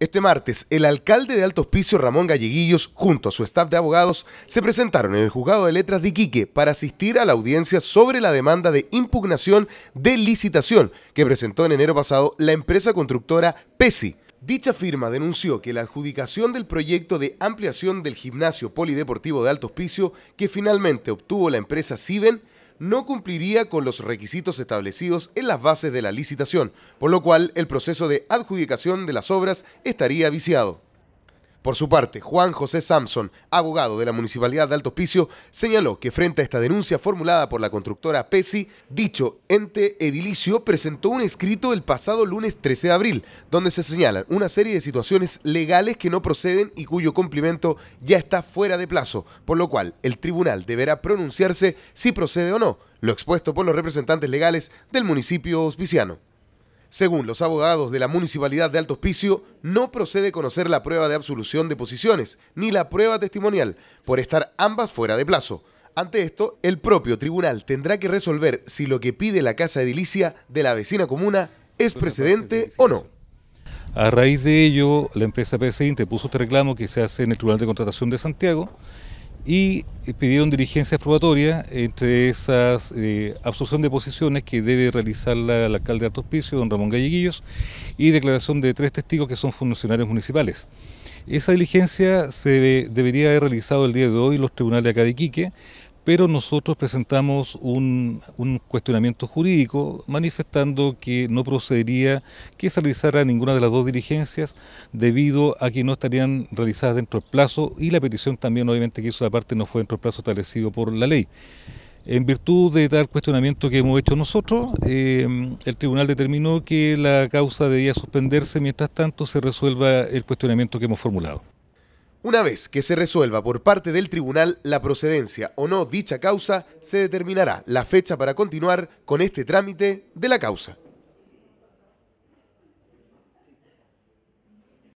Este martes, el alcalde de Alto Hospicio, Ramón Galleguillos, junto a su staff de abogados, se presentaron en el Juzgado de Letras de Iquique para asistir a la audiencia sobre la demanda de impugnación de licitación que presentó en enero pasado la empresa constructora PESI. Dicha firma denunció que la adjudicación del proyecto de ampliación del gimnasio polideportivo de Alto Hospicio, que finalmente obtuvo la empresa Siben, no cumpliría con los requisitos establecidos en las bases de la licitación, por lo cual el proceso de adjudicación de las obras estaría viciado. Por su parte, Juan José Samson, abogado de la Municipalidad de Alto Hospicio, señaló que frente a esta denuncia formulada por la constructora PESI, dicho ente edilicio presentó un escrito el pasado lunes 13 de abril, donde se señalan una serie de situaciones legales que no proceden y cuyo cumplimiento ya está fuera de plazo, por lo cual el tribunal deberá pronunciarse si procede o no, lo expuesto por los representantes legales del municipio hospiciano. Según los abogados de la Municipalidad de Alto Hospicio, no procede conocer la prueba de absolución de posiciones ni la prueba testimonial, por estar ambas fuera de plazo. Ante esto, el propio tribunal tendrá que resolver si lo que pide la Casa Edilicia de la vecina comuna es precedente o no. A raíz de ello, la empresa PSI puso este reclamo que se hace en el Tribunal de Contratación de Santiago y pidieron diligencia probatorias, entre esas eh, absorción de posiciones que debe realizar la, el alcalde de Alto Hospicio, don Ramón Galleguillos, y declaración de tres testigos que son funcionarios municipales. Esa diligencia se debería haber realizado el día de hoy los tribunales acá de Iquique, pero nosotros presentamos un, cuestionamiento jurídico manifestando que no procedería que se realizara ninguna de las dos diligencias debido a que no estarían realizadas dentro del plazo y la petición también obviamente que hizo la parte no fue dentro del plazo establecido por la ley. En virtud de tal cuestionamiento que hemos hecho nosotros, eh, el tribunal determinó que la causa debía suspenderse mientras tanto se resuelva el cuestionamiento que hemos formulado. Una vez que se resuelva por parte del tribunal la procedencia o no dicha causa, se determinará la fecha para continuar con este trámite de la causa.